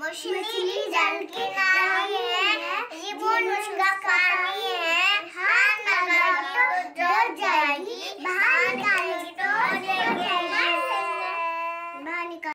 मछली जल के नाई है जीवन उसका पानी है हाथ लगाएगी तो जल जाएगी बाहर निकालेगी तो